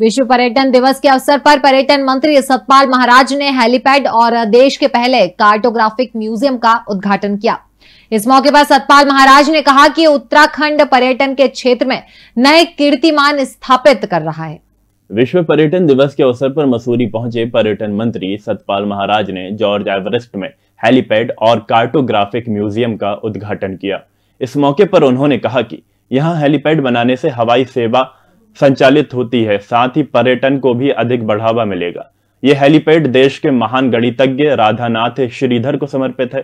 विश्व पर्यटन दिवस के अवसर पर पर्यटन मंत्री सतपाल महाराज ने हेलीपैड और देश के पहले कार्टोग्राफिक म्यूजियम का उद्घाटन किया इस मौके पर सतपाल महाराज ने कहा कि उत्तराखंड पर्यटन के क्षेत्र में नए कीर्तिमान स्थापित कर रहा है विश्व पर्यटन दिवस के अवसर पर मसूरी पहुंचे पर्यटन मंत्री सतपाल महाराज ने जॉर्ज एवरेस्ट में हेलीपैड और कार्टोग्राफिक म्यूजियम का उद्घाटन किया इस मौके पर उन्होंने कहा कि यहाँ हेलीपैड बनाने से हवाई सेवा संचालित होती है साथ ही पर्यटन को भी अधिक बढ़ावा मिलेगा ये हेलीपैड देश के महान गणितज्ञ राधानाथ श्रीधर को समर्पित है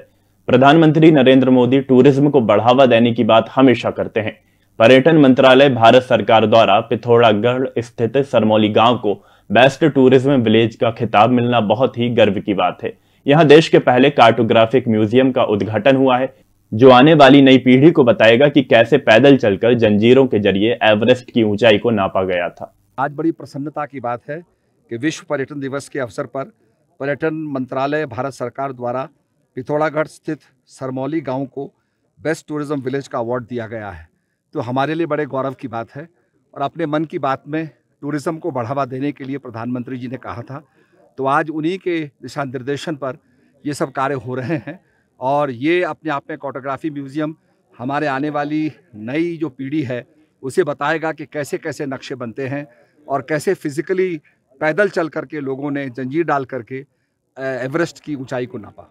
प्रधानमंत्री नरेंद्र मोदी टूरिज्म को बढ़ावा देने की बात हमेशा करते हैं पर्यटन मंत्रालय भारत सरकार द्वारा पिथौरागढ़ स्थित सरमौली गांव को बेस्ट टूरिज्म विलेज का खिताब मिलना बहुत ही गर्व की बात है यहाँ देश के पहले कार्टोग्राफिक म्यूजियम का उद्घाटन हुआ है जो आने वाली नई पीढ़ी को बताएगा कि कैसे पैदल चलकर जंजीरों के जरिए एवरेस्ट की ऊंचाई को नापा गया था आज बड़ी प्रसन्नता की बात है कि विश्व पर्यटन दिवस के अवसर पर पर्यटन मंत्रालय भारत सरकार द्वारा पिथौरागढ़ स्थित सरमौली गांव को बेस्ट टूरिज्म विलेज का अवार्ड दिया गया है तो हमारे लिए बड़े गौरव की बात है और अपने मन की बात में टूरिज़्म को बढ़ावा देने के लिए प्रधानमंत्री जी ने कहा था तो आज उन्हीं के दिशा निर्देशन पर ये सब कार्य हो रहे हैं और ये अपने आप में एक ऑटोग्राफी म्यूज़ियम हमारे आने वाली नई जो पीढ़ी है उसे बताएगा कि कैसे कैसे नक्शे बनते हैं और कैसे फिज़िकली पैदल चल करके लोगों ने जंजीर डाल करके एवरेस्ट की ऊंचाई को नापा